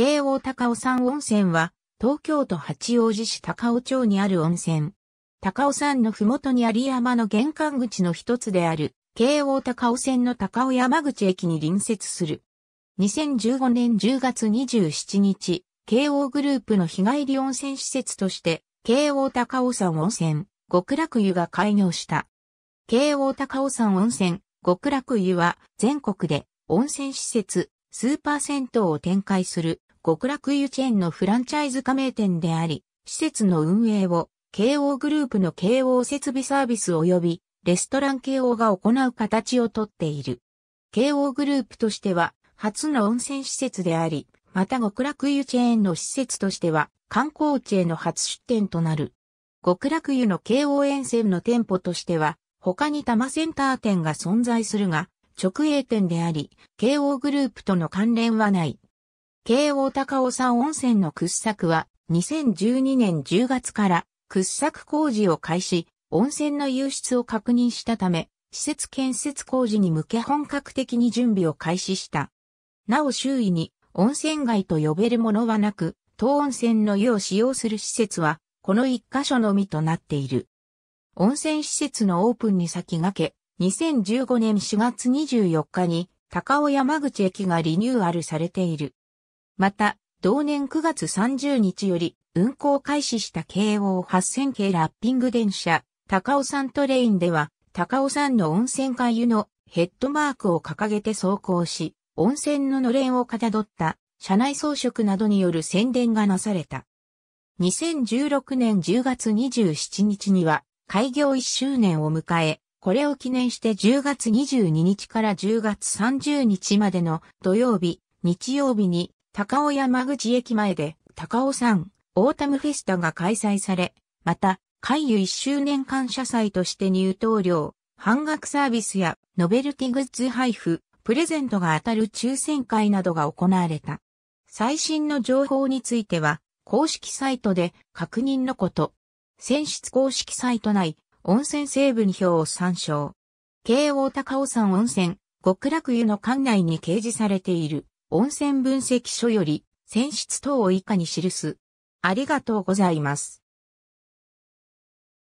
京王高尾山温泉は、東京都八王子市高尾町にある温泉。高尾山のふもとにあり山の玄関口の一つである、京王高尾線の高尾山口駅に隣接する。2015年10月27日、京王グループの日帰り温泉施設として、京王高尾山温泉、極楽湯が開業した。京王高尾山温泉、極楽湯は、全国で温泉施設、スーパー銭湯を展開する極楽湯チェーンのフランチャイズ加盟店であり、施設の運営を、慶応グループの慶応設備サービス及び、レストラン慶応が行う形をとっている。慶応グループとしては、初の温泉施設であり、また極楽湯チェーンの施設としては、観光地への初出店となる。極楽湯の慶応沿線の店舗としては、他に多摩センター店が存在するが、直営店であり、慶応グループとの関連はない。慶応高尾山温泉の掘削は、2012年10月から掘削工事を開始、温泉の湧出を確認したため、施設建設工事に向け本格的に準備を開始した。なお周囲に温泉街と呼べるものはなく、当温泉の湯を使用する施設は、この一箇所のみとなっている。温泉施設のオープンに先駆け、2015年4月24日に高尾山口駅がリニューアルされている。また、同年9月30日より運行開始した京王8000系ラッピング電車、高尾山トレインでは、高尾山の温泉会湯のヘッドマークを掲げて走行し、温泉ののれんをかたどった車内装飾などによる宣伝がなされた。2016年10月27日には開業1周年を迎え、これを記念して10月22日から10月30日までの土曜日、日曜日に高尾山口駅前で高尾山オータムフェスタが開催され、また、海遊1周年感謝祭として入湯料、半額サービスやノベルティグッズ配布、プレゼントが当たる抽選会などが行われた。最新の情報については、公式サイトで確認のこと。選出公式サイト内、温泉成分表を参照。京王高尾山温泉、極楽湯の館内に掲示されている。温泉分析書より、泉質等を以下に記す。ありがとうございます。